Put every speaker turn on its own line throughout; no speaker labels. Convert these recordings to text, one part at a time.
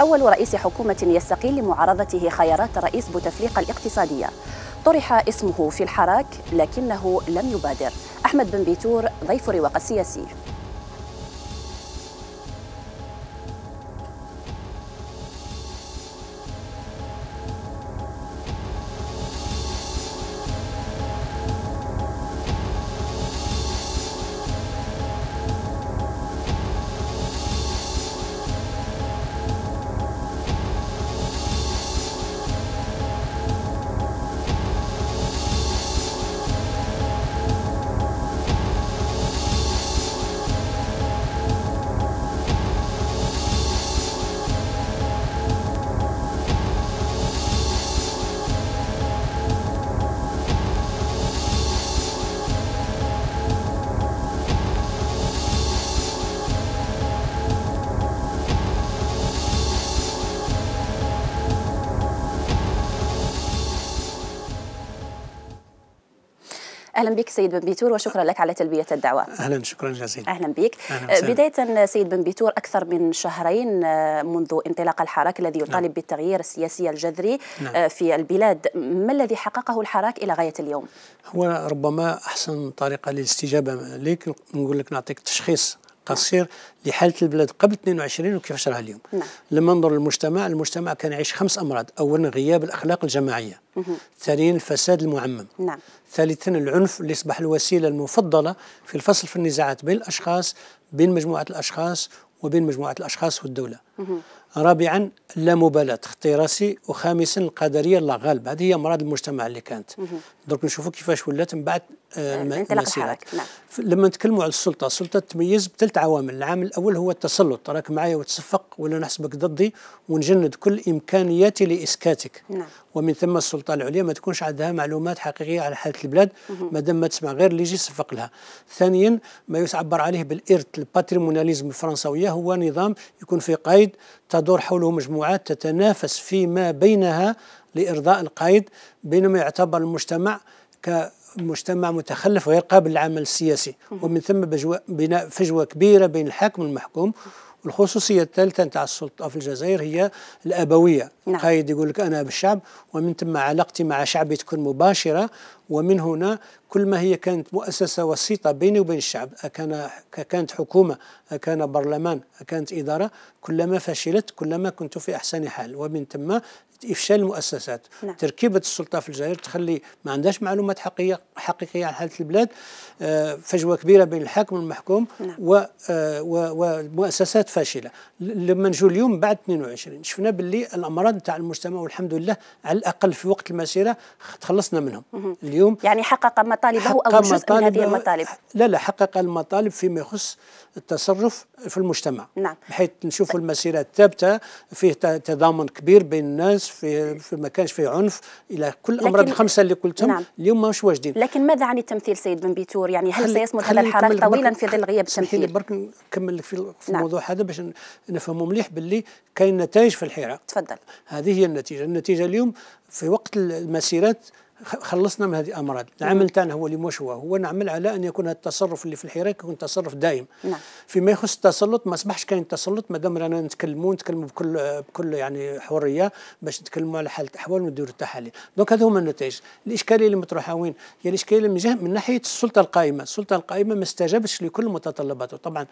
أول رئيس حكومة يستقيل لمعارضته خيارات رئيس بوتفليقة الاقتصادية طرح اسمه في الحراك لكنه لم يبادر أحمد بن بيتور ضيف رواق السياسي اهلا بك سيد بن بيتور وشكرا لك على تلبيه الدعوه
اهلا شكرا جزيلا
اهلا بك أهلا بدايه سيد بن بيتور اكثر من شهرين آه، منذ انطلاق الحراك الذي يطالب نعم. بالتغيير السياسي الجذري آه، نعم. في البلاد ما الذي حققه الحراك الى غايه اليوم
هو ربما احسن طريقه للاستجابه لك نقول لك نعطيك تشخيص قصير لحاله البلاد قبل 22 وكيفاش راها اليوم نعم. لما ننظر للمجتمع المجتمع كان يعيش خمس امراض اولا غياب الاخلاق الجماعيه ثانيا الفساد المعمم نعم. ثالثا العنف اللي يصبح الوسيلة المفضلة في الفصل في النزاعات بين الأشخاص بين مجموعة الأشخاص وبين مجموعة الأشخاص والدولة رابعا اللامبالاه تخطي راسي وخامسا القدريه الله غالب هذه هي امراض المجتمع اللي كانت درك نشوفوا كيفاش ولات من بعد المسيرة آه، نعم. لما نتكلموا على السلطه السلطه تميز بثلاث عوامل العامل الاول هو التسلط راك معايا وتصفق ولا نحسبك ضدي ونجند كل امكانياتي لاسكاتك نعم. ومن ثم السلطه العليا ما تكونش عندها معلومات حقيقيه على حاله البلاد ما دام ما تسمع غير اللي يجي يصفق لها ثانيا ما يعبر عليه بالارث الباتريموناليزم الفرنسويه هو نظام يكون في قايد القيد تدور حوله مجموعات تتنافس فيما بينها لإرضاء القيد بينما يعتبر المجتمع كمجتمع متخلف وغير قابل للعمل السياسي ومن ثم بناء فجوة كبيرة بين الحاكم والمحكوم الخصوصيه الثالثه نتاع السلطه في الجزائر هي الابويه نعم. قايد يقول لك انا بالشعب ومن ثم علاقتي مع شعبي تكون مباشره ومن هنا كل ما هي كانت مؤسسه وسيطه بيني وبين الشعب كان كانت حكومه كان برلمان كانت اداره كلما فشلت كلما كنت في احسن حال ومن ثم افشال المؤسسات نعم. تركيبه السلطه في الجزائر تخلي ما عندهاش معلومات حقيقيه حقيقيه عن حاله البلاد آه، فجوه كبيره بين الحاكم والمحكوم نعم. و آه، ومؤسسات فاشله لما نجوا اليوم بعد 22 شفنا باللي الامراض تاع المجتمع والحمد لله على الاقل في وقت المسيره تخلصنا منهم اليوم يعني حقق مطالبه او جزء مطالب من هذه المطالب لا لا حقق المطالب فيما يخص التصرف في المجتمع نعم. بحيث نشوفوا المسيره الثابته فيه تضامن كبير بين الناس في, في ما كانش فيه عنف الى كل امراض الخمسه اللي قلتهم نعم. اليوم ماهوش واجدين
لكن ماذا عن التمثيل سيد بن بيتور يعني هل سيصمد هذا الحراك طويلا
في ظل غياب التمثيل برك نكمل لك في نعم. الموضوع نعم. هذا باش نفهموا مليح باللي كاين نتائج في الحراك تفضل هذه هي النتيجه النتيجه اليوم في وقت المسيرات خلصنا من هذه الامراض العمل تاعنا هو اللي مش هو هو نعمل على ان يكون هذا التصرف اللي في الحراك يكون تصرف دائم نعم. فيما يخص التسلط ما اصبحش كاين تسلط ما دام رانا نتكلموا نتكلموا بكل بكل يعني حريه باش نتكلموا على حاله الاحوال ونديروا التحاليل دونك هذو هما النتائج الاشكاليه اللي مطروحه وين هي الاشكاليه من جهه من ناحيه السلطه القائمه السلطه القائمه ما استجابتش لكل متطلباته طبعا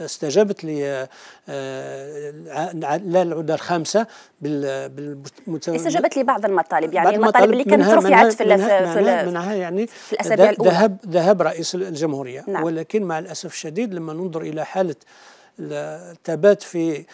استجابت ل آه، لا العوده الخامسه بال استجابت
لبعض المطالب يعني المطالب اللي كانت رفعت طلعت في منها في, منها نعم، في
منها يعني في الاسابيع الاولى ذهب ذهب رئيس الجمهوريه نعم. ولكن مع الاسف الشديد لما ننظر الى حاله الثبات في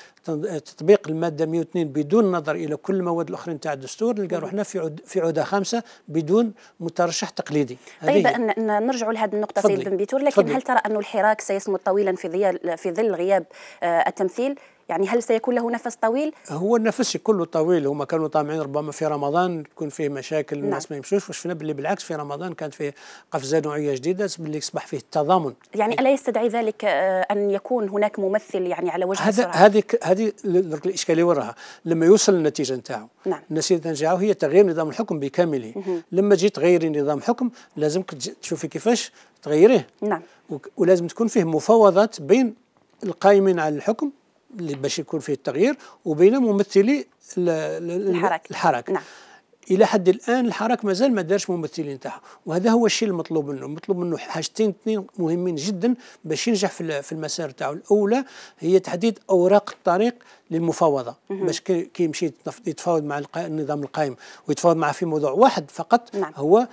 تطبيق المادة 102 بدون نظر إلى كل المواد الأخرين تاع الدستور نلقى روحنا في عود في عودة خامسة بدون مترشح تقليدي طيب
نرجع لهذه النقطة سيد بن بيتور لكن فضلي. هل ترى أن الحراك سيصمد طويلا في, في ظل غياب آه التمثيل يعني هل سيكون له نفس طويل؟
هو النفس كله طويل هما كانوا طامعين ربما في رمضان تكون فيه مشاكل نعم. الناس ما يمشوش وشفنا باللي بالعكس في رمضان كانت فيه قفزه نوعيه جديده باللي اصبح فيه التضامن
يعني الا يستدعي ذلك آه، ان يكون هناك ممثل يعني على وجه هذا
هذه هذه الاشكاليه وراها لما يوصل النتيجه نتاعه نعم. النتيجه نتاعو هي تغيير نظام الحكم بكامله لما جيت تغيري نظام حكم لازمك تشوفي كيفاش تغيريه نعم ولازم تكون فيه مفاوضات بين القائمين على الحكم اللي باش يكون فيه التغيير وبين ممثلي الحركه الحركه نعم. الى حد الان الحراك مازال ما دارش ممثلين تاعها وهذا هو الشيء المطلوب منه مطلوب منه حاجتين اثنين مهمين جدا باش ينجح في في المسار تاعو الاولى هي تحديد اوراق الطريق للمفاوضه باش كي يمشي يتفاوض مع النظام القائم ويتفاوض معه في موضوع واحد فقط نعم. هو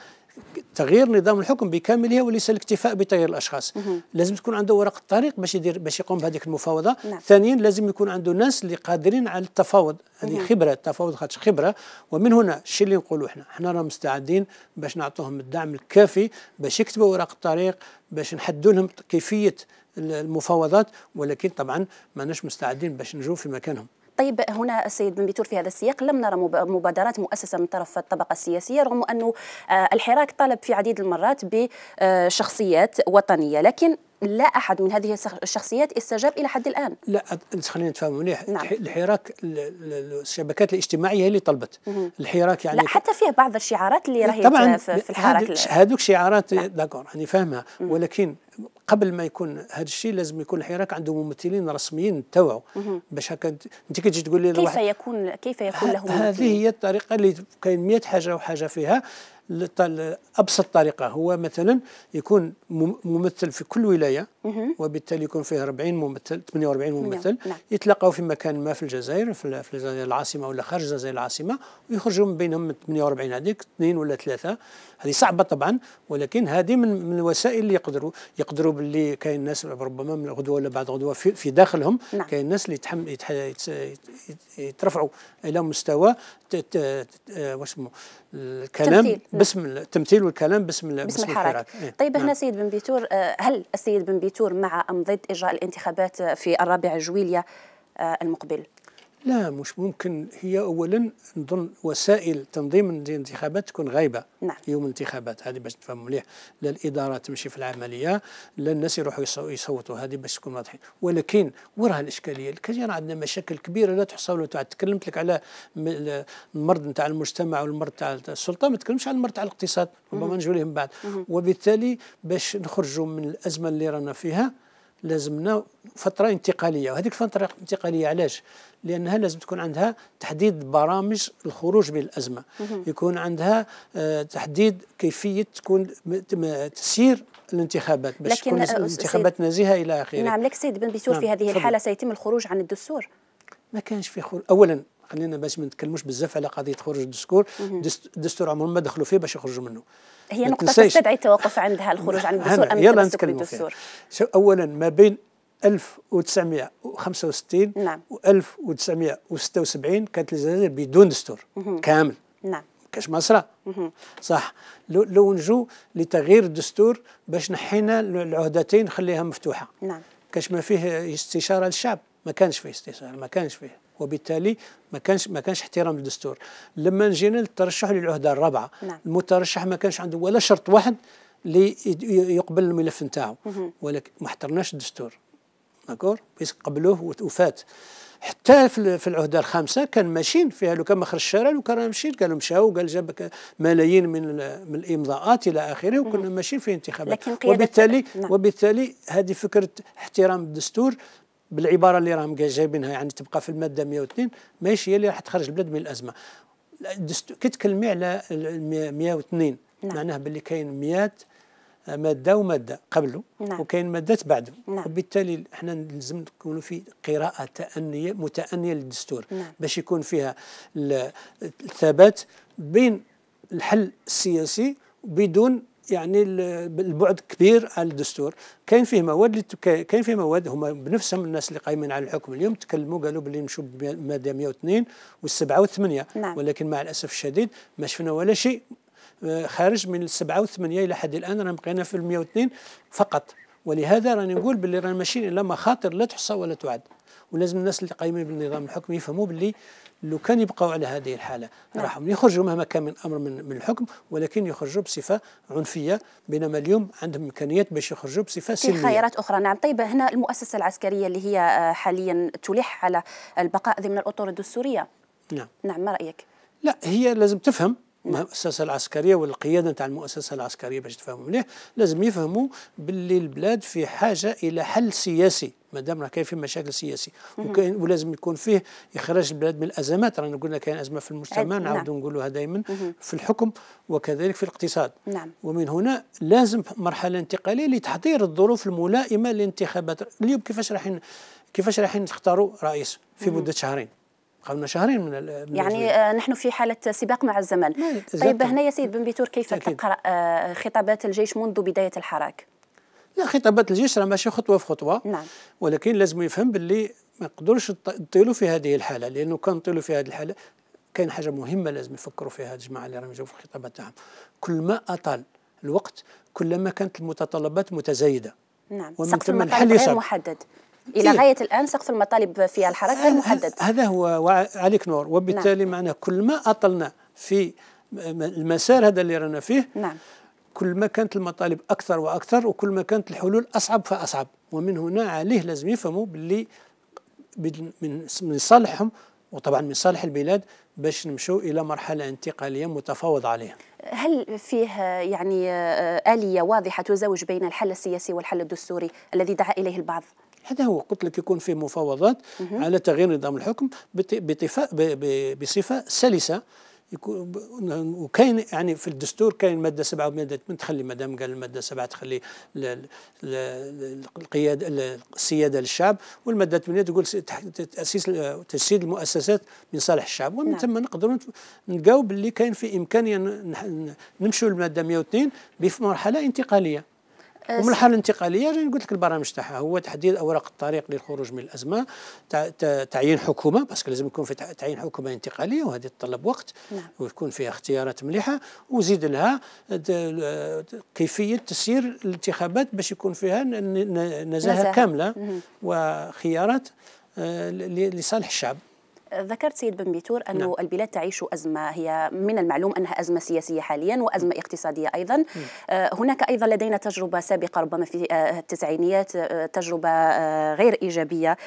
تغيير نظام الحكم بكامله وليس الاكتفاء بتغيير الاشخاص مه. لازم تكون عنده ورق الطريق باش يدير باش يقوم بهذيك المفاوضه نعم. ثانيا لازم يكون عنده ناس اللي قادرين على التفاوض هذه خبره التفاوض خاطر خبره ومن هنا الشيء اللي نقولوا احنا احنا راه مستعدين باش نعطوهم الدعم الكافي باش يكتبوا اوراق الطريق باش نحدوا لهم كيفيه المفاوضات ولكن طبعا ماناش مستعدين باش نجوا في مكانهم
طيب هنا السيد بن بيتور في هذا السياق لم نرى مبادرات مؤسسه من طرف الطبقه السياسيه رغم انه آه، الحراك طالب في عديد المرات بشخصيات آه، وطنيه لكن لا احد من هذه الشخصيات استجاب الى حد الان
لا خلينا نتفاهم مليح نعم. الحراك الشبكات الاجتماعيه هي اللي طلبت الحراك يعني لا حتى
فيه بعض الشعارات اللي راهي في الحراك هذوك
شعارات نعم. داكور انا فاهمها ولكن قبل ما يكون هذا الشيء لازم يكون الحراك عنده ممثلين رسميين تبعه باش هكا انت كتجي تقول لي كيف
يكون كيف يكون له هذه هي
الطريقه اللي كاين 100 حاجه وحاجه فيها ابسط طريقه هو مثلا يكون ممثل في كل ولايه وبالتالي يكون فيه 40 ممثل 48 ممثل نعم. يتلاقاو في مكان ما في الجزائر في الجزائر العاصمه ولا خارج الجزائر العاصمه ويخرجوا من بينهم من 48 هذيك اثنين ولا ثلاثه هذه صعبه طبعا ولكن هذه من, من الوسائل اللي يقدروا يقدروا باللي كاين ناس ربما من غدوه ولا بعد غدوه في, في داخلهم نعم. كاين ناس اللي يتحم يترفعوا الى مستوى آه، واش اسمه الكلام تمثيل. نعم. باسم التمثيل والكلام باسم باسم, باسم الحراك, الحراك. إيه. طيب هنا نعم.
سيد بن بيتور آه، هل السيد بن بيتور مع ام ضد اجراء الانتخابات في الرابع جويليا آه، المقبل
لا مش ممكن هي اولا نظن وسائل تنظيم الانتخابات تكون غايبه نعم. يوم الانتخابات هذه باش نفهم مليح لا الاداره تمشي في العمليه لا الناس يروحوا يصوتوا هذه باش تكون واضحين ولكن وراها الاشكاليه الكثير عندنا مشاكل كبيره لا ولا تكلمت لك على المرض نتاع المجتمع والمرض نتاع السلطه ما تكلمش على المرض نتاع الاقتصاد ربما نجوا لهم بعد وبالتالي باش نخرجوا من الازمه اللي رانا فيها لازمنا فتره انتقاليه وهذيك الفتره الانتقاليه علاش لانها لازم تكون عندها تحديد برامج الخروج من الازمه يكون عندها آه، تحديد كيفيه تكون تسيير الانتخابات باش تكون الانتخابات نزيهه الى اخره نعم لك
سيد بن بيسور في نعم، هذه الحاله سيتم الخروج عن الدستور
ما كانش في خروج اولا خلينا باش ما نتكلموش بزاف على قضيه خروج الدستور الدستور عمرهم ما دخلوا فيه باش يخرجوا منه
هي نقطه تستدعي التوقف عندها الخروج عن الدستور ام يلا نتكلموا فيها
اولا ما بين 1965 نعم و 1976 كانت الجزائر بدون دستور مه. كامل نعم كاش مصرى صح لو, لو نجو لتغيير الدستور باش نحينا العهدتين نخليها مفتوحه نعم كاش ما فيه استشاره للشعب ما كانش فيه استشاره ما كانش فيه وبالتالي ما كانش ما كانش احترام للدستور لما جينا للترشح للعهده الرابعه نعم. المترشح ما كانش عنده ولا شرط واحد لي يقبل الملف نتاعو ولكن ما احترناش الدستور داكور قبلوه وفات حتى في العهده الخامسه كان ماشيين فيها لو كان ما الشارع لو كان ماشيين قالوا مشاو قال جاب ملايين من من الامضاءات الى اخره وكنا ماشيين في انتخابات وبالتالي نعم. وبالتالي هذه فكره احترام الدستور بالعباره اللي راهم جايبينها يعني تبقى في الماده 102 ماشي هي اللي راح تخرج البلاد من الازمه كي تكلمي على 102 نعم. معناها باللي كاين 100 آه، ماده وماده قبله نعم. وكاين مادات بعده نعم. وبالتالي احنا لازم نكونوا في قراءه تانيه متانيه للدستور نعم. باش يكون فيها الثبات بين الحل السياسي بدون يعني البعد كبير على الدستور كاين فيه مواد كاين فيه مواد هما بنفسهم الناس اللي قايمين على الحكم اليوم تكلموا قالوا باللي نمشوا بماده 102 وال7 و نعم. ولكن مع الاسف الشديد ما شفنا ولا شيء آه، خارج من السبعه والثمانيه الى حد الان رانا بقينا في 102 فقط ولهذا راني نقول باللي رانا ماشيين الى مخاطر لا تحصى ولا تعد ولازم الناس اللي قايمين بالنظام الحكمي يفهموا باللي لو كان يبقوا على هذه الحاله نعم. راهم يخرجوا مهما كان من امر من, من الحكم ولكن يخرجوا بصفه عنفيه بينما اليوم عندهم امكانيات باش يخرجوا بصفه سلميه في خيارات
اخرى نعم طيب هنا المؤسسه العسكريه اللي هي آه، حاليا تلح على البقاء ضمن الاطر الدستوريه نعم نعم ما رايك
لا هي لازم تفهم المؤسسه العسكريه والقياده نتاع المؤسسه العسكريه باش تفهموا مليح لازم يفهموا باللي البلاد في حاجه الى حل سياسي ما دام راه كاين في مشاكل سياسيه وكاين ولازم يكون فيه اخراج البلاد من الازمات رانا قلنا كاين ازمه في المجتمع نعاودوا نعم. نقولوها دائما في الحكم وكذلك في الاقتصاد نعم. ومن هنا لازم مرحله انتقاليه لتحضير الظروف الملائمه للانتخابات اليوم كيفاش رايحين كيفاش رايحين تختاروا رئيس في مده شهرين قبلنا شهرين من, يعني
آه نحن في حاله سباق مع الزمن نعم، طيب هنا يا سيد بن بيتور كيف أكيد. تقرا آه خطابات الجيش منذ بدايه الحراك
لا خطابات الجيش راه ماشي خطوه في خطوه نعم. ولكن لازم يفهم باللي ما نقدروش يطيلوا في هذه الحاله لانه كان نطيلوا في هذه الحاله كاين حاجه مهمه لازم يفكروا فيها الجماعه اللي راهم يجوا في الخطابات تاعهم كل ما اطال الوقت كلما كانت المتطلبات متزايده
نعم ومن ثم الحل غير محدد الى إيه. غايه الان سقف المطالب في الحركه غير محدد
هذا هو عليك نور وبالتالي نعم. معنا كل ما اطلنا في المسار هذا اللي رانا فيه نعم كل ما كانت المطالب اكثر واكثر وكل ما كانت الحلول اصعب فاصعب ومن هنا عليه لازم يفهموا باللي من من صالحهم وطبعا من صالح البلاد باش نمشوا الى مرحله انتقاليه متفاوض عليها
هل فيه يعني آه، اليه واضحه تزوج بين الحل السياسي والحل الدستوري الذي دعا اليه
البعض هذا هو قلت لك يكون في مفاوضات على تغيير نظام الحكم بصفه سلسه يكون وكاين يعني في الدستور كاين ماده 7 وماده من تخلي مدام قال الماده 7 تخلي القياده السياده للشعب والماده 8 تقول تاسيس تجسيد المؤسسات من صالح الشعب ومن نعم. ثم نقدروا نلقاو باللي كاين في امكانيه نمشوا للماده 102 بمرحله انتقاليه ومن الحاله الانتقاليه قلت لك البرامج تاعها هو تحديد اوراق الطريق للخروج من الازمه تعيين حكومه باسكو لازم يكون في تعيين حكومه انتقاليه وهذه تطلب وقت نعم. ويكون فيها اختيارات مليحه وزيد لها كيفيه تسيير الانتخابات باش يكون فيها نزاهه كامله وخيارات آه، لصالح الشعب ذكرت سيد
بن بيتور أن نعم. البلاد تعيش أزمة هي من المعلوم أنها أزمة سياسية حاليا وأزمة اقتصادية أيضا م. آه، هناك أيضا لدينا تجربة سابقة ربما في آه، التسعينيات آه، تجربة غير إيجابية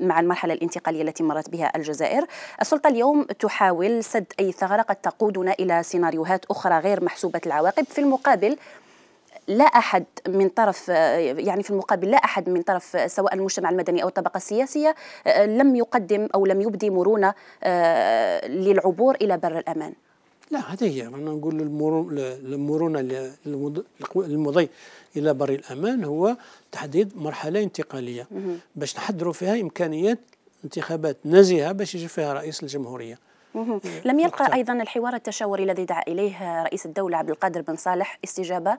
مع المرحلة الانتقالية التي مرت بها الجزائر السلطة اليوم تحاول سد أي ثغرة قد تقودنا إلى سيناريوهات أخرى غير محسوبة العواقب في المقابل لا احد من طرف يعني في المقابل لا احد من طرف سواء المجتمع المدني او الطبقه السياسيه آه، لم يقدم او لم يبدي مرونه آه، للعبور الى بر الامان.
لا هذه هي انا نقول المرونه للمضي الى بر الامان هو تحديد مرحله انتقاليه باش نحضروا فيها امكانيات انتخابات نزهه باش يجي فيها رئيس الجمهوريه.
لم يلقى ايضا الحوار التشاوري الذي دعا اليه رئيس الدوله عبد القادر بن صالح استجابه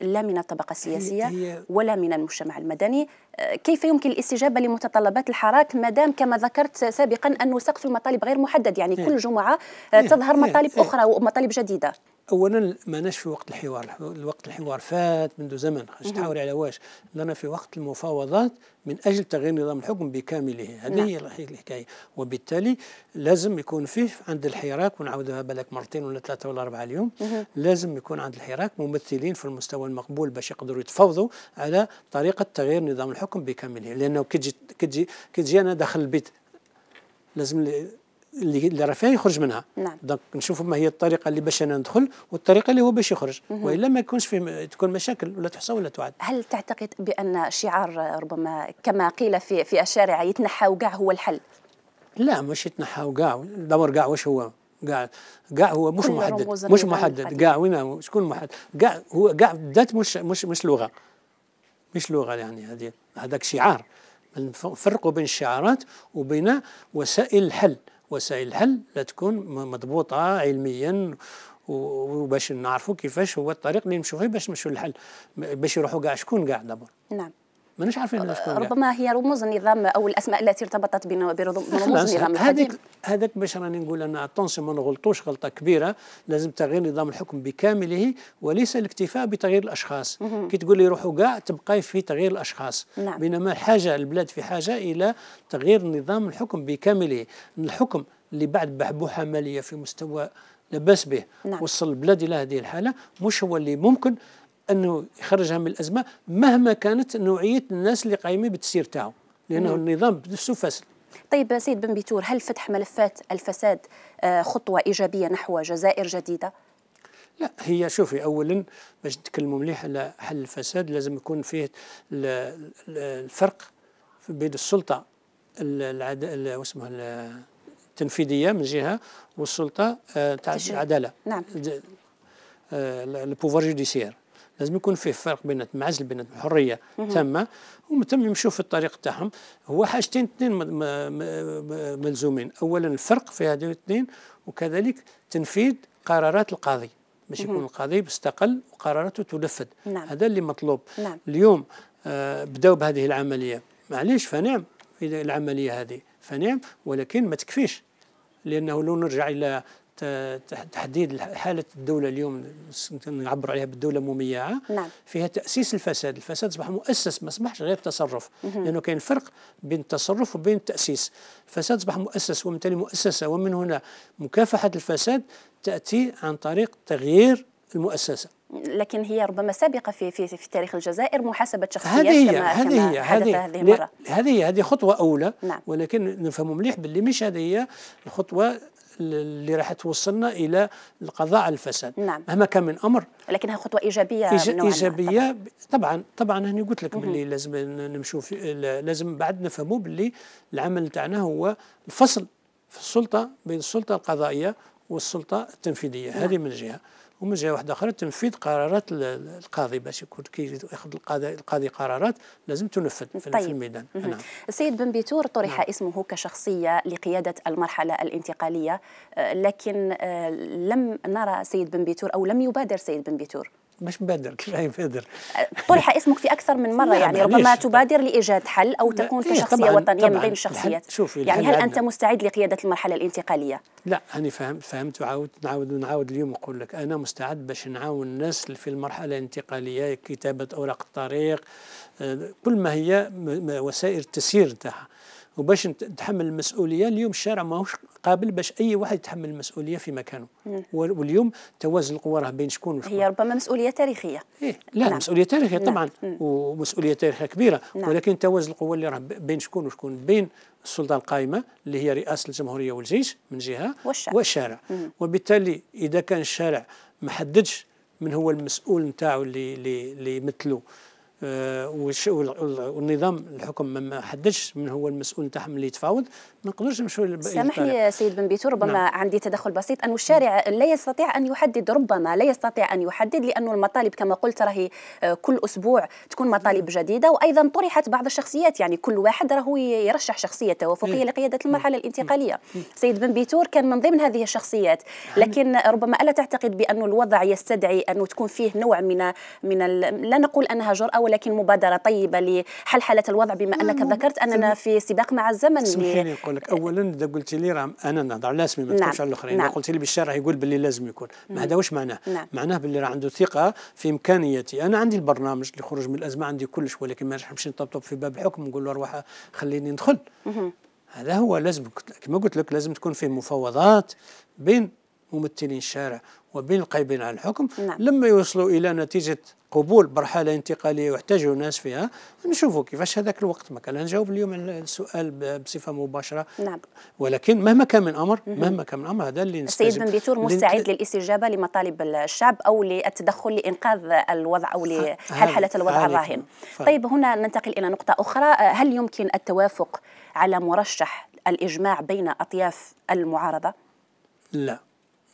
لا من الطبقة السياسية ولا من المجتمع المدني آه، كيف يمكن الاستجابة لمتطلبات الحراك ما دام كما ذكرت سابقا أن سقف المطالب غير محدد يعني كل جمعة آه، تظهر مطالب أخرى ومطالب جديدة
اولا ما ناش في وقت الحوار الوقت الحوار فات منذ زمن خاش تحاوري على واش لنا في وقت المفاوضات من اجل تغيير نظام الحكم بكامله هذه نعم. هي الحكايه وبالتالي لازم يكون فيه عند الحراك ونعاودها بالك مرتين ولا ثلاثه ولا اربعه اليوم مه. لازم يكون عند الحراك ممثلين في المستوى المقبول باش يقدروا يتفاوضوا على طريقه تغيير نظام الحكم بكامله لانه كي تجي كي تجي انا داخل البيت لازم اللي راه فيها يخرج منها نعم. دونك نشوفوا ما هي الطريقه اللي باش انا ندخل والطريقه اللي هو باش يخرج والا ما يكونش فيه تكون مشاكل ولا تحصى ولا تعاد
هل تعتقد بان شعار ربما كما قيل في في الشارع يتنحى وكاع هو الحل
لا مش يتنحى وكاع دور كاع واش هو كاع كاع هو مش محدد مش محدد كاع وين شكون محدد كاع هو كاع بالذات مش مش مش لغه مش لغه يعني هذه هذاك شعار نفرقوا بين الشعارات وبين وسائل الحل وسائل الحل لا تكون مضبوطه علميا وباش نعرفوا كيفاش هو الطريق اللي نمشوا فيه باش نمشوا للحل باش يروحوا كاع شكون كاع دابا نعم مانيش عارفين شكون ربما
هي رموز النظام او الاسماء التي ارتبطت برموز النظام هذاك
هذاك باش راني نقول انا اتونسيون ما نغلطوش غلطه كبيره لازم تغيير نظام الحكم بكامله وليس الاكتفاء بتغيير الاشخاص مم. كي تقول لي روحوا كاع تبقاي في تغيير الاشخاص نعم. بينما حاجه البلاد في حاجه الى تغيير نظام الحكم بكامله الحكم اللي بعد بحبوحه ماليه في مستوى لاباس به نعم. وصل البلاد الى هذه الحاله مش هو اللي ممكن انه يخرجها من الازمه مهما كانت نوعيه الناس اللي قايمين بالتسيير تاعو لانه مم. النظام بنفسه فاسد
طيب سيد بن بيتور هل فتح ملفات الفساد آه، خطوه ايجابيه نحو جزائر جديده
لا هي شوفي اولا باش نتكلموا مليح على حل الفساد لازم يكون فيه الفرق بين السلطه العد... واسمها التنفيذيه من جهه والسلطه آه، تاع العداله نعم آه، البوفوار جوديسيير لازم يكون فيه فرق بين معزل بين حريه تامه وتم يمشوا في الطريق تاعهم هو حاجتين اثنين ملزومين اولا الفرق في هذين الاثنين وكذلك تنفيذ قرارات القاضي باش يكون القاضي مستقل وقراراته تنفذ نعم. هذا اللي مطلوب نعم. اليوم آه بداو بهذه العمليه معليش فنعم العمليه هذه فنعم ولكن ما تكفيش لانه لو نرجع الى تحديد حالة الدولة اليوم نعبر عليها بالدولة مميعة نعم. فيها تأسيس الفساد الفساد أصبح مؤسس ما أصبحش غير تصرف مهم. لأنه كاين فرق بين التصرف وبين التأسيس الفساد أصبح مؤسس وبالتالي مؤسسة ومن هنا مكافحة الفساد تأتي عن طريق تغيير المؤسسة
لكن هي ربما سابقه في في, في تاريخ الجزائر محاسبه شخصيات هذه هي هذه هي هذه المره
هذه هذه خطوه اولى نعم. ولكن نفهم مليح باللي مش هذه هي الخطوه اللي راح توصلنا الى القضاء على الفساد نعم. مهما كان من امر
لكنها خطوه ايجابيه إيج... ايجابيه
طبعا طبعا, طبعاً هني قلت لك باللي لازم نمشوا في لازم بعد نفهموا باللي العمل تاعنا هو الفصل في السلطه بين السلطه القضائيه والسلطه التنفيذيه نعم. هذه من جهه ومن جهه واحده اخرى تنفيذ قرارات القاضي باش يكون كي ياخذ القاضي, القاضي قرارات لازم تنفذ في طيب. الميدان نعم.
السيد بن بيتور طرح نعم. اسمه كشخصيه لقياده المرحله الانتقاليه آه، لكن آه، لم نرى سيد بن بيتور او لم يبادر سيد بن بيتور
مش مبادر هي مبادر طرح
اسمك في اكثر من مره يعني ربما تبادر لايجاد حل او تكون في إيه، كشخصيه وطنيه من بين الشخصيات شوفي يعني هل انت مستعد لقياده المرحله الانتقاليه؟
لا انا فهمت فهمت وعاود نعاود ونعاود اليوم نقول لك انا مستعد باش نعاون الناس في المرحله الانتقاليه كتابه اوراق الطريق آه، كل ما هي وسائل التسيير تاعها وباش نتحمل المسؤوليه اليوم الشارع ماهوش قابل باش اي واحد يتحمل المسؤوليه في مكانه واليوم توازن القوى راه بين شكون وشكون هي ربما
مسؤوليه تاريخيه إيه؟ لا نعم. مسؤوليه تاريخيه نعم. طبعا مم.
ومسؤوليه تاريخيه كبيره نعم. ولكن توازن القوى اللي راه بين شكون وشكون بين السلطه القائمه اللي هي رئاسه الجمهوريه والجيش من جهه والشارع, والشارع. وبالتالي اذا كان الشارع ما حددش من هو المسؤول نتاعو اللي اللي يمثله آه، والنظام الحكم ما حددش من هو المسؤول تاعهم اللي يتفاوض ما نقدرش نمشيو سامح لي
سيد بن بيتو ربما نعم. عندي تدخل بسيط أن الشارع لا يستطيع أن يحدد ربما لا يستطيع أن يحدد لانه المطالب كما قلت راهي آه، كل أسبوع تكون مطالب نعم. جديدة وأيضا طرحت بعض الشخصيات يعني كل واحد راهو يرشح شخصيته وفوقية إيه. لقيادة إيه. المرحلة الانتقالية إيه. سيد بن بيتور كان من ضمن هذه الشخصيات لكن ربما ألا تعتقد بأن الوضع يستدعي أنه تكون فيه نوع من من لا نقول أنها جرأة ولا ولكن مبادره طيبه لحلحله الوضع بما انك ذكرت اننا في سباق مع الزمن سمحيني
نقول لك آه، اولا اذا قلت لي راه انا نهضر على اسمي ما نتكلمش نعم، على الاخرين نعم. قلت لي بالشارع يقول باللي لازم يكون ما هذا واش معناه نعم. معناه باللي راه عنده ثقه في امكانياتي انا عندي البرنامج اللي خرج من الازمه عندي كلش ولكن ما نحبش نطبطب في باب الحكم نقول له روح خليني ندخل هذا هو لازم كما قلت لك لازم تكون فيه مفاوضات بين ممثلين الشارع وبين القائمين على الحكم نعم. لما يوصلوا إلى نتيجة قبول برحلة انتقالية واحتاجوا الناس فيها نشوفوا كيفاش هذاك الوقت كان نجاوب اليوم على السؤال بصفة مباشرة نعم. ولكن مهما كان من أمر مهما كان من أمر هذا اللي نستجب السيد بن بيتور مستعد
للاستجابة لمطالب الشعب أو للتدخل لإنقاذ الوضع أو لحلحلة الوضع الراهن طيب هنا ننتقل إلى نقطة أخرى هل يمكن التوافق على مرشح الإجماع بين أطياف المعارضة؟
لا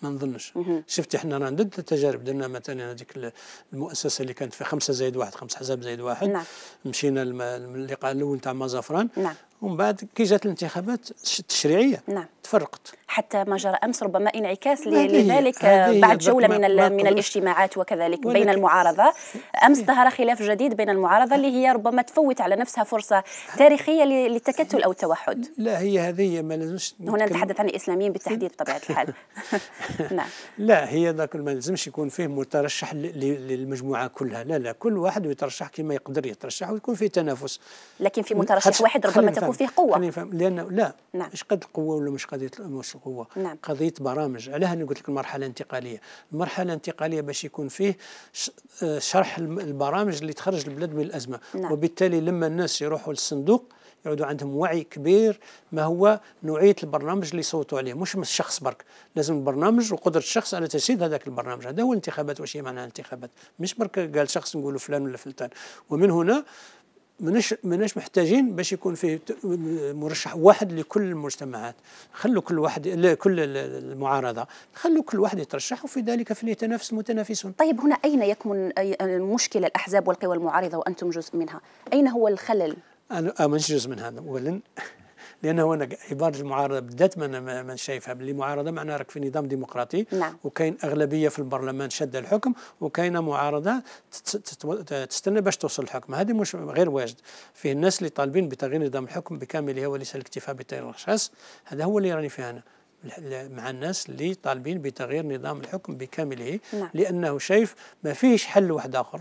ما نظنش شفتي احنا رانا ضد التجارب درنا مثلا هذيك المؤسسه اللي كانت في خمسه زائد واحد خمس حزب زائد واحد نعم. مشينا اللقاء الاول تاع مازافران نعم ومن بعد كي جات الانتخابات التشريعيه نعم تفرقت حتى
ما جرى امس ربما انعكاس لذلك بعد جوله من من الاجتماعات وكذلك بين المعارضه امس ظهر خلاف جديد بين المعارضه اللي هي ربما تفوت على نفسها فرصه تاريخيه للتكتل او التوحد
لا هي هذه ما لازمش هنا نتحدث
عن الاسلاميين بالتحديد
بطبيعه الحال نعم لا هي ذاك ما لازمش يكون فيه مترشح للمجموعه كلها لا لا كل واحد يترشح كما يقدر يترشح ويكون فيه تنافس لكن في مترشح واحد ربما تكون فيه قوه خلينا نفهم لانه لا مش نعم. قد القوه ولا مش قد قضيه الاموس القوه نعم. قضيه برامج علاه انا قلت لك المرحله الانتقاليه المرحله الانتقاليه باش يكون فيه آه، شرح البرامج اللي تخرج البلاد من الازمه نعم. وبالتالي لما الناس يروحوا للصندوق يعودوا عندهم وعي كبير ما هو نوعيه البرنامج اللي صوتوا عليه مش من الشخص برك لازم البرنامج وقدره الشخص على تجسيد هذاك البرنامج هذا هو الانتخابات واش هي معناها الانتخابات مش برك قال شخص نقولوا فلان ولا فلتان ومن هنا مناش مناش محتاجين باش يكون فيه مرشح واحد لكل المجتمعات خلوا كل واحد كل المعارضه خلوا كل واحد يترشح وفي ذلك فليتنافس متنافسون طيب هنا اين
يكمن المشكله الاحزاب والقوى المعارضه وانتم جزء منها اين هو الخلل
انا مش جزء من هذا اولا لانه انا عباره المعارضه بالذات ما من شايفها باللي معارضه معناها راك في نظام ديمقراطي نعم. وكاين اغلبيه في البرلمان شاده الحكم وكاينه معارضه تستنى باش توصل الحكم هذه مش غير واجد فيه الناس اللي طالبين بتغيير نظام الحكم بكامله وليس الاكتفاء بتغيير الاشخاص هذا هو اللي راني فيه انا مع الناس اللي طالبين بتغيير نظام الحكم بكامله نعم. لانه شايف ما فيش حل واحد اخر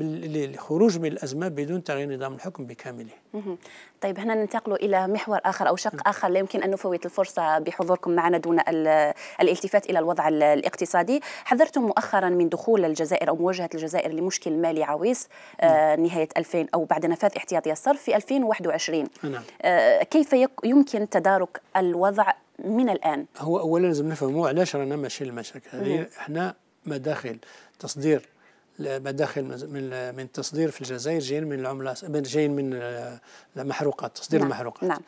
للخروج من الأزمة بدون تغيير نظام الحكم بكامله
طيب هنا ننتقل إلى محور آخر أو شق نعم. آخر لا يمكن أن نفوت الفرصة بحضوركم معنا دون الالتفات إلى الوضع الاقتصادي حذرتم مؤخرا من دخول الجزائر أو مواجهة الجزائر لمشكل مالي عويص آه، نعم. نهاية 2000 أو بعد نفاذ احتياطي الصرف في 2021 آه، نعم. آه، كيف يمكن تدارك الوضع
من الآن؟ هو أولا لازم نفهموا علاش رانا ماشيين المشاكل احنا مداخل تصدير المداخل من من التصدير في الجزائر جايين من العمله جايين من المحروقات تصدير نعم. المحروقات نعم.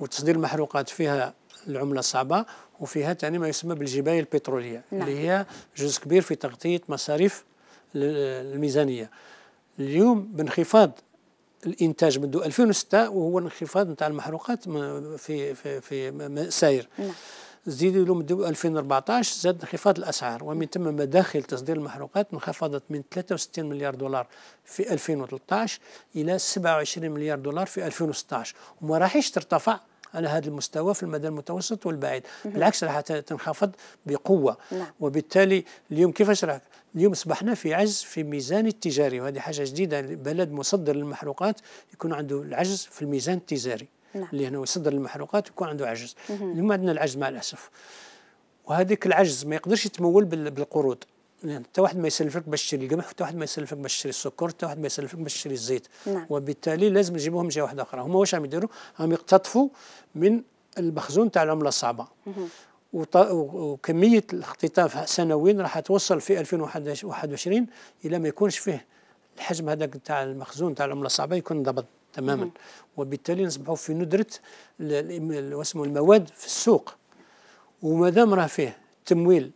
وتصدير المحروقات فيها العمله الصعبه وفيها تاني ما يسمى بالجبايه البتروليه نعم. اللي هي جزء كبير في تغطيه مصاريف الميزانيه اليوم بانخفاض الانتاج منذ 2006 وهو انخفاض نتاع المحروقات في في في ساير نعم. زيدوا لهم 2014 زاد انخفاض الاسعار ومن ثم مداخل تصدير المحروقات انخفضت من 63 مليار دولار في 2013 الى 27 مليار دولار في 2016 وما راحش ترتفع على هذا المستوى في المدى المتوسط والبعيد بالعكس راح تنخفض بقوه نعم. وبالتالي اليوم كيفاش راك اليوم اصبحنا في عجز في الميزان التجاري وهذه حاجه جديده بلد مصدر للمحروقات يكون عنده العجز في الميزان التجاري نعم. اللي هنا يصدر المحروقات يكون عنده عجز اليوم عندنا العجز مع الاسف وهذيك العجز ما يقدرش يتمول بالقروض يعني حتى واحد ما يسلفك باش تشري القمح حتى واحد ما يسلفك باش تشري السكر حتى واحد ما يسلفك باش تشري الزيت نعم. وبالتالي لازم نجيبوهم جهه واحده اخرى هما واش عم يديروا عم يقتطفوا من المخزون تاع العمله الصعبه وط... وكميه الاختطاف سنويا راح توصل في 2021 الى ما يكونش فيه الحجم هذاك تاع المخزون تاع العمله الصعبه يكون ضبط تماما وبالتالي نصبحوا في ندره واسمه المواد في السوق وما دام راه فيه تمويل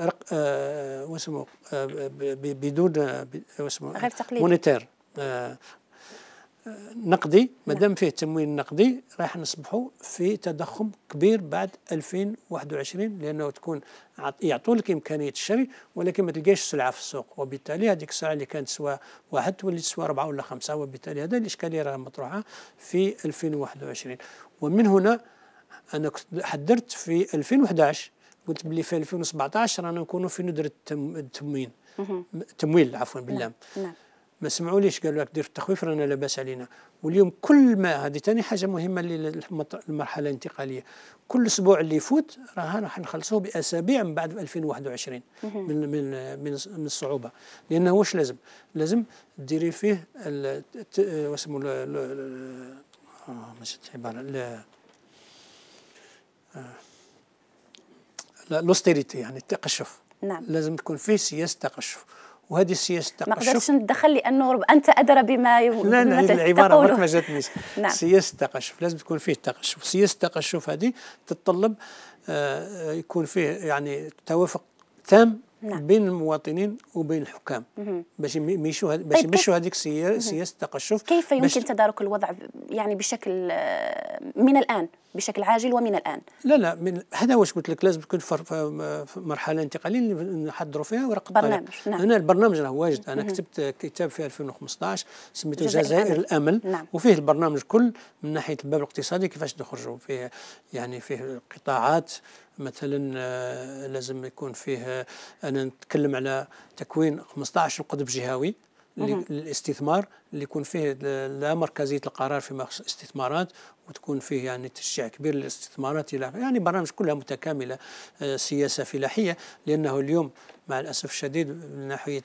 رق... آه واسمه آه بدون آه، واسمه غير تقليدي مونيتير آه نقدي نعم. ما دام فيه تمويل نقدي راح نصبحوا في تضخم كبير بعد 2021 لانه تكون يعطوا لك امكانيه الشري ولكن ما تلقاش سلعه في السوق وبالتالي هذيك السلعه اللي كانت تسوى واحد تولي تسوى اربعه ولا خمسه وبالتالي هذا الاشكاليه راه مطروحه في 2021 ومن هنا انا كنت حذرت في 2011 قلت بلي في 2017 رانا نكونوا في ندره التموين التمويل عفوا باللام نعم. نعم. ما سمعوليش قالوا لك دير التخويف رانا لاباس علينا واليوم كل ما هذه ثاني حاجه مهمه للمرحله الانتقاليه كل اسبوع اللي يفوت راه راح نخلصوه باسابيع من بعد 2021 من من من, من الصعوبه لانه واش لازم لازم ديري فيه واسمو عباره العباره آه، آه، لوستيريتي يعني التقشف نعم لازم تكون فيه سياسه تقشف وهذه السياسه التقشف ما قدرتش
نتدخل لانه انت ادرى بما لا لا العباره برك ما
جاتنيش نعم. سياسه التقشف لازم تكون فيه تقشف سياسه التقشف هذه تتطلب آه، يكون فيه يعني توافق تام نعم. بين المواطنين وبين الحكام باش يمشوا باش طيب، يمشوا هذيك سياسه التقشف كيف يمكن
تدارك الوضع يعني بشكل آه، من الان بشكل عاجل ومن الان
لا لا من هذا واش قلت لك لازم تكون في آه، مرحله انتقاليه نحضروا فيها ورقه برنامج نعم. انا البرنامج راه واجد انا كتبت كتاب في 2015 سميته جزائر الامل نعم. وفيه البرنامج كل من ناحيه الباب الاقتصادي كيفاش نخرجوا فيه يعني فيه قطاعات مثلا آه، لازم يكون فيه آه، انا نتكلم على تكوين 15 قطب جهوي للاستثمار اللي يكون فيه لا مركزيه القرار فيما استثمارات الاستثمارات وتكون فيه يعني تشجيع كبير للاستثمارات الى يعني برامج كلها متكامله آه، سياسه فلاحيه لانه اليوم مع الاسف الشديد من ناحيه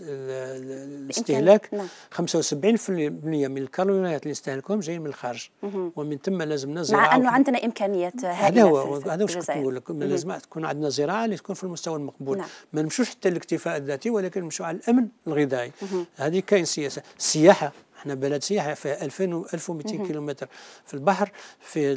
الاستهلاك 75% نعم. من الكالوريات اللي نستهلكهم جايين من الخارج ومن ثم لازم نزرع مع انه
عندنا امكانيات هذا هو هذا واش كنت نقول
لك لازم تكون عندنا زراعه اللي تكون في المستوى المقبول نعم. ما نمشوش حتى الاكتفاء الذاتي ولكن نمشوا على الامن الغذائي هذه كاين سياسه السياحه احنا بلد سياحي فيها 2000 و 1200 كيلومتر في البحر في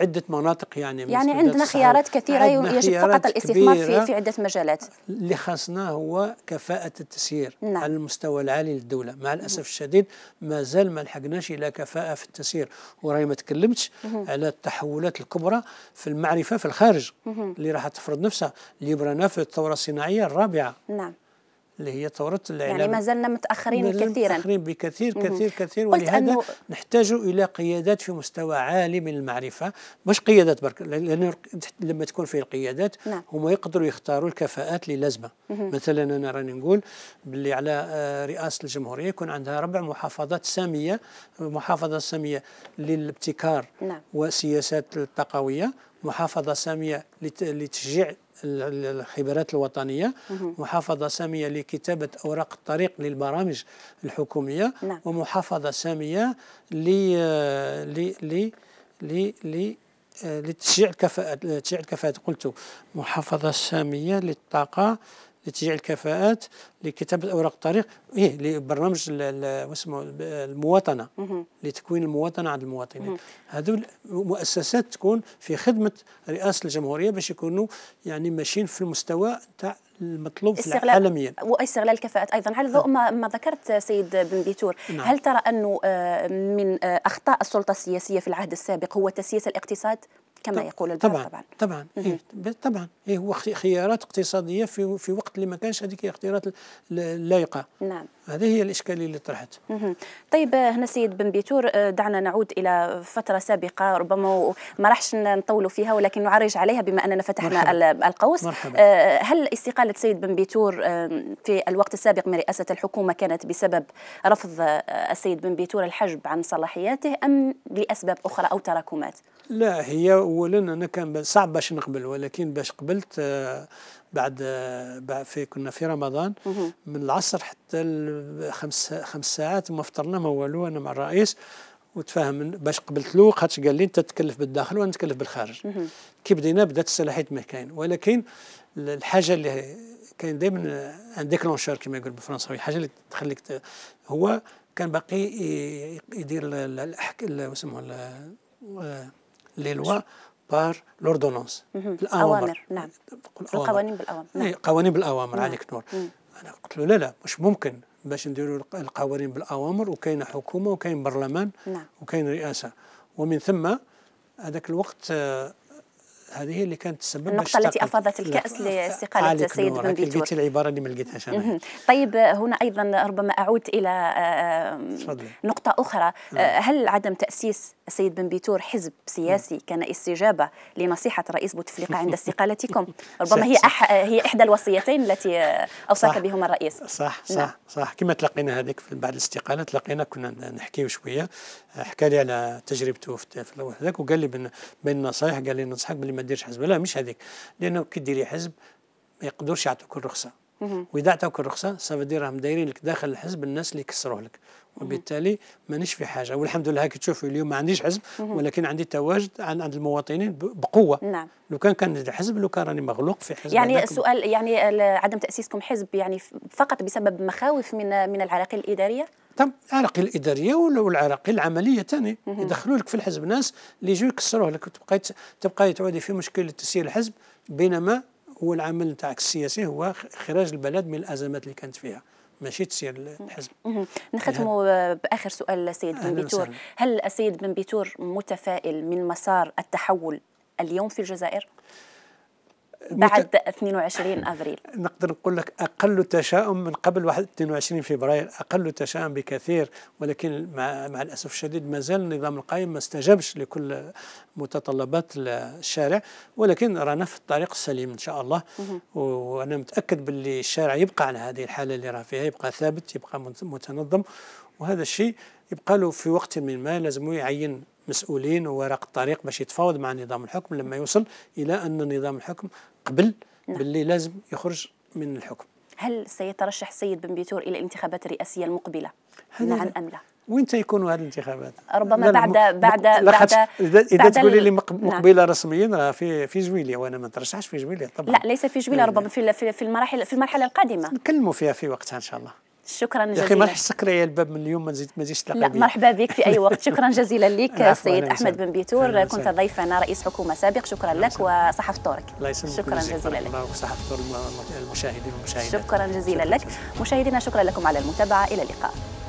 عده مناطق يعني يعني عندنا خيارات كثيره عندنا يجب فقط الاستثمار في في
عده مجالات
اللي خاصنا هو كفاءه التسيير نعم. على المستوى العالي للدوله مع الاسف الشديد ما زال ما لحقناش الى كفاءه في التسيير وراي ما تكلمتش على التحولات الكبرى في المعرفه في الخارج اللي راح تفرض نفسها اللي في الثوره الصناعيه الرابعه نعم اللي هي ثورة الإعلام يعني ما زلنا
متأخرين كثيرا متأخرين
بكثير كثير كثير ولهذا أنه... نحتاج إلى قيادات في مستوى عالي من المعرفة مش قيادات برك لأن لما تكون في القيادات نعم. هم يقدروا يختاروا الكفاءات اللي لازمة مثلا أنا راني نقول باللي على آه، رئاسة الجمهورية يكون عندها ربع محافظات سامية محافظة سامية للابتكار نعم. وسياسات الطاقويه محافظة سامية لتشجيع الخبرات الوطنيه محافظه ساميه لكتابه اوراق الطريق للبرامج الحكوميه نعم. ومحافظه ساميه ل ل لتشجيع الكفاءات تشجيع الكفاءات قلت محافظه ساميه للطاقه لتشجيع الكفاءات لكتابه اوراق الطريق ايه لبرنامج اسمه المواطنه لتكوين المواطنه عند المواطنين هذو مؤسسات تكون في خدمه رئاسه الجمهوريه باش يكونوا يعني ماشيين في المستوى تاع المطلوب عالميا
واستغلال الكفاءات ايضا على نعم. ضوء ما, ما ذكرت سيد بن بيتور نعم. هل ترى انه آه، من آه، اخطاء السلطه السياسيه في العهد السابق هو تسييس الاقتصاد كما يقول
البعض طبعا طبعا طبعا إيه طبعا إيه هو خيارات اقتصاديه في في وقت اللي ما كانش هذيك الاختيارات اللائقه نعم هذه هي الاشكاليه اللي طرحت
طيب هنا سيد بن بيتور آه، دعنا نعود الى فتره سابقه ربما ما راحش نطولوا فيها ولكن نعرج عليها بما اننا فتحنا مرحبا. القوس مرحبا. آه، هل استقاله سيد بن بيتور آه، في الوقت السابق من رئاسه الحكومه كانت بسبب رفض السيد بن بيتور الحجب عن صلاحياته ام لاسباب اخرى او تراكمات
لا هي اولا انا كان صعب باش نقبل ولكن باش قبلت آه، بعد آه، في كنا في رمضان من العصر حتى خمس خمس ساعات ما فطرنا ما والو انا مع الرئيس وتفاهم باش قبلت له خاطش قال لي انت تتكلف بالداخل وانا نتكلف بالخارج كي بدينا بدات الصلاحيات ما كاين ولكن الحاجه اللي كاين دائما ان آه، ديكلونشور كما يقول بالفرنساوي حاجه اللي تخليك هو كان باقي يدير الاحكام يسموه لي لوا بار لوردونونس الاوامر نعم القوانين
بالاوامر نعم. إيه، قوانين بالاوامر نعم. عليك
نور انا قلت له لا لا مش ممكن باش نديروا القوانين بالاوامر وكاينه حكومه وكاين برلمان نعم. وكاين رئاسه ومن ثم هذاك الوقت آه، هذه اللي كانت تسبب النقطة التي أفاضت الكأس
لاستقالة السيد بن بيتور لقيت
العبارة اللي ما لقيتهاش أنا
طيب هنا أيضا ربما أعود إلى صدق. آه، آه، نقطة أخرى نعم. آه، هل عدم تأسيس السيد بن بيتور حزب سياسي كان استجابة لنصيحة رئيس بوتفليقة عند استقالتكم ربما هي أح هي إحدى الوصيتين التي أوصاك بهما
الرئيس صح نعم. صح نعم. صح كما تلقينا هذيك بعد الاستقالة تلقينا كنا نحكيو شوية حكى لي على تجربته في هذاك وقال لي بين النصائح قال لي ننصحك باللي ما ديرش حزب لا مش هذيك لانه كي ديري حزب ما يقدرش يعطوك الرخصه واذا عطاوك الرخصه دير راهم دايرين لك داخل الحزب الناس اللي يكسروه لك وبالتالي مانيش في حاجه والحمد لله كي تشوفوا اليوم ما عنديش حزب ولكن عندي تواجد عند المواطنين بقوه نعم لو كان كان حزب لو كان راني مغلوق في حزب يعني
السؤال يعني عدم تاسيسكم حزب يعني فقط بسبب مخاوف من من العراقيل الاداريه
طب العراقي الاداريه العراقي العمليه ثاني يدخلوا لك في الحزب ناس اللي يجوا يكسروه لك تبقى تبقى تعودي في مشكله تسيير الحزب بينما هو العمل تاعك السياسي هو خراج البلد من الازمات اللي كانت فيها ماشي تسير الحزب
نختموا نعم. باخر سؤال للسيد بن بيتور هل السيد بن بيتور متفائل من مسار التحول اليوم في الجزائر؟ بعد 22 افريل
نقدر نقول لك اقل تشاؤم من قبل 22 فبراير اقل تشاؤم بكثير ولكن مع, مع الاسف الشديد ما زال النظام القائم ما استجابش لكل متطلبات الشارع ولكن رانا في الطريق السليم ان شاء الله وانا متاكد باللي الشارع يبقى على هذه الحاله اللي راه فيها يبقى ثابت يبقى متنظم وهذا الشيء يبقى له في وقت من ما لازم يعين مسؤولين وورق الطريق باش يتفاوض مع نظام الحكم لما يوصل الى ان نظام الحكم قبل نعم. باللي لازم يخرج من الحكم
هل سيترشح السيد بن بيتور الى الانتخابات الرئاسيه المقبله؟
نعم ام لا؟ وين تيكونوا هذه الانتخابات؟
ربما بعد بعد بعد بعد اذا تقولي لي نعم. مقبله
نعم. رسميا راه في في جويليا وانا ما ترشحش في جويليا طبعا لا
ليس في جويليا إيه. ربما في في المراحل في المرحله القادمه
نتكلموا فيها في وقتها ان شاء الله
شكرا جزيلا يا اخي ما نحسك
لي الباب من اليوم ما نزيد ما نزيدش لا مرحبا
بك في اي وقت شكرا جزيلا لك السيد احمد بن بيتور كنت ضيفنا رئيس حكومه سابق شكرا لك وصحف تورك
شكرا جزيلا لك وصحف تور المشاهدين والمشاهدات شكرا جزيلا لك
مشاهدينا شكرا لكم على المتابعه الى اللقاء